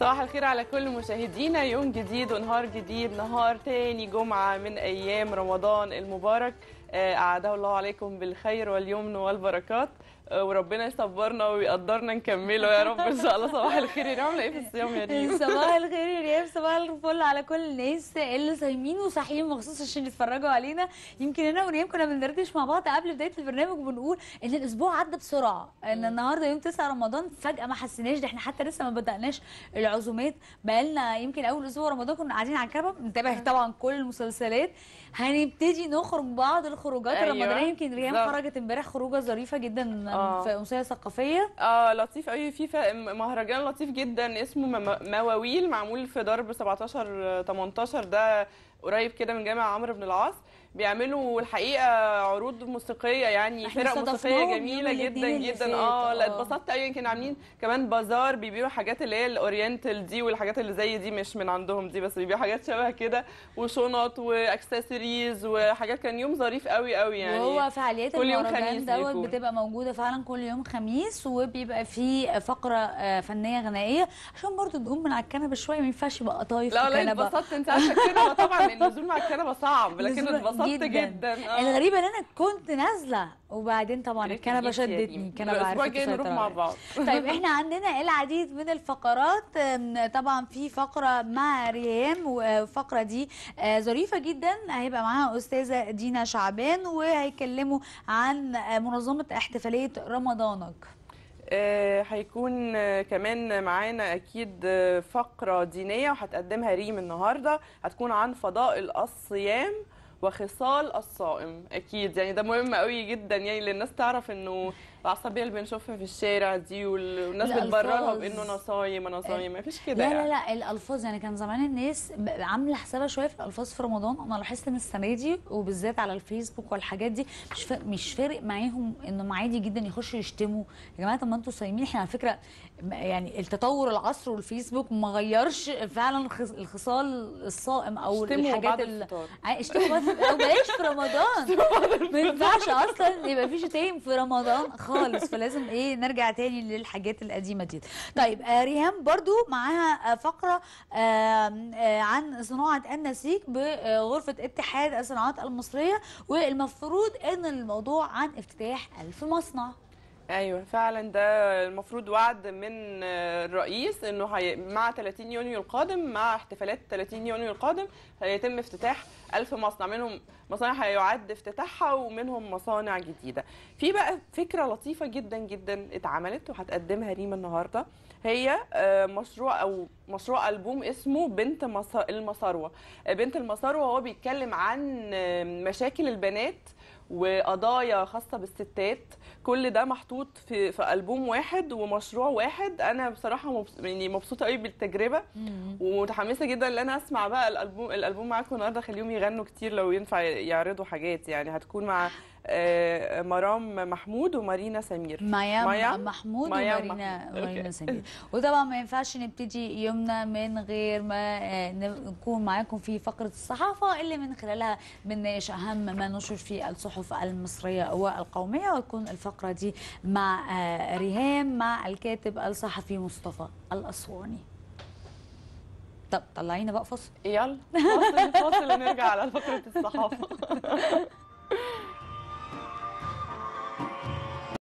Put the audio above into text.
صباح الخير على كل مشاهدينا يوم جديد ونهار جديد نهار تاني جمعة من أيام رمضان المبارك آه، أعاده الله عليكم بالخير واليمن والبركات آه، وربنا يصبرنا ويقدرنا نكمله يا رب ان شاء الله صباح الخير يا ريم ايه في الصيام يا ريم صباح الخير يا ريم صباح الفل على كل الناس اللي صايمين وصاحيين مخصوص عشان يتفرجوا علينا يمكن انا وريم كنا بندردش مع بعض قبل بدايه البرنامج وبنقول ان الاسبوع عدى بسرعه ان النهارده يوم 9 رمضان فجاه ما حسيناش ده احنا حتى لسه ما بداناش العزومات بقالنا يمكن اول اسبوع رمضان كنا قاعدين على الكنبه بنتابع طبعا كل المسلسلات هنبتدي نخرج بعض الخ... الخروجات أيوة. الرمضانيه يمكن ريان خرجت امبارح خروجه ظريفه جدا آه. في امسيه ثقافيه اه لطيف قوي في مهرجان لطيف جدا اسمه مواويل معمول في ضرب 17 18 ده قريب كده من جامع عمرو بن العاص بيعملوا الحقيقه عروض موسيقيه يعني فرق موسيقيه جميله جدا جدا اه لا آه. اتبسطت قوي يمكن عاملين كمان بازار بيبيعوا حاجات اللي هي الاورينتال دي والحاجات اللي زي دي مش من عندهم دي بس بيبيعوا حاجات شبه كده وشنط واكسسوارز وحاجات كان يوم ظريف قوي قوي يعني وهو فعاليات المهرجان دوت بتبقى موجوده فعلا كل يوم خميس وبيبقى في فقره آه، فنيه غنائيه عشان برضو تقوم من على الكنبه شويه ما ينفعش يبقى طايف لا لا اتبسطت انت عارفه كده طبعا النزول مع الكنبه صعب لكن اتبسطت جدا, جدا. يعني آه. الغريبه ان انا كنت نازله وبعدين طبعا الكنبه يعني. شدتني الكنبه عرفت مع بعض طيب احنا عندنا العديد من الفقرات طبعا في فقره مع ريهام والفقره دي آه، ظريفه جدا هيبقى معاها استاذه دينا شعبان وهيكلموا عن آه، منظمه احتفاليه رمضانك آه، هيكون كمان معانا اكيد فقره دينيه وهتقدمها ريم النهارده هتكون عن فضائل الصيام وخصال الصائم اكيد يعني ده مهم قوي جدا يعني للناس تعرف انه العصبيه اللي بنشوفها في الشارع دي والناس بتبررها بانه انا صايم انا صايم ما فيش كده لا يعني. لا لا الالفاظ يعني كان زمان الناس عامله حسابها شويه في الالفاظ في رمضان انا لاحظت ان السنه دي وبالذات على الفيسبوك والحاجات دي مش فارق مش فارق معاهم انهم عادي جدا يخشوا يشتموا يا جماعه طب ما انتم صايمين احنا على فكره يعني التطور العصر والفيسبوك ما غيرش فعلا الخصال الصائم او الحاجات اللي آه، اشتموا بعد الفطار بلاش في رمضان ما ينفعش اصلا يبقى في شتايم في رمضان خالص فلازم ايه نرجع تاني للحاجات القديمه دي طيب آه ريهام برضو معاها فقره آه آه عن صناعه النسيج بغرفه اتحاد الصناعات المصريه والمفروض ان الموضوع عن افتتاح الف مصنع ايوه فعلا ده المفروض وعد من الرئيس انه هي مع 30 يونيو القادم مع احتفالات 30 يونيو القادم هيتم افتتاح 1000 مصنع منهم مصانع هيعد افتتاحها ومنهم مصانع جديده. في بقى فكره لطيفه جدا جدا اتعملت وهتقدمها ريما النهارده هي آه، مشروع او مشروع البوم اسمه بنت المساروه. بنت المساروه هو بيتكلم عن مشاكل البنات وقضايا خاصه بالستات كل ده محطوط في في البوم واحد ومشروع واحد انا بصراحه يعني مبسوطه قوي بالتجربه ومتحمسه جدا ان انا اسمع بقى الالبوم الالبوم معاكم النهارده خليهم يغنوا كتير لو ينفع يعرضوا حاجات يعني هتكون مع آه، مرام محمود ومارينا سمير مايا, مايا محمود مايا ومارينا مارينا سمير وطبعا ما ينفعش نبتدي يومنا من غير ما آه، نكون معاكم في فقره الصحافه اللي من خلالها بنناقش اهم ما نشر في الصحف المصريه والقوميه وتكون الفقره دي مع آه، ريهام مع الكاتب الصحفي مصطفى الاسواني طب طلعينا بقى فصل يلا فصل فصل ونرجع على فقره الصحافه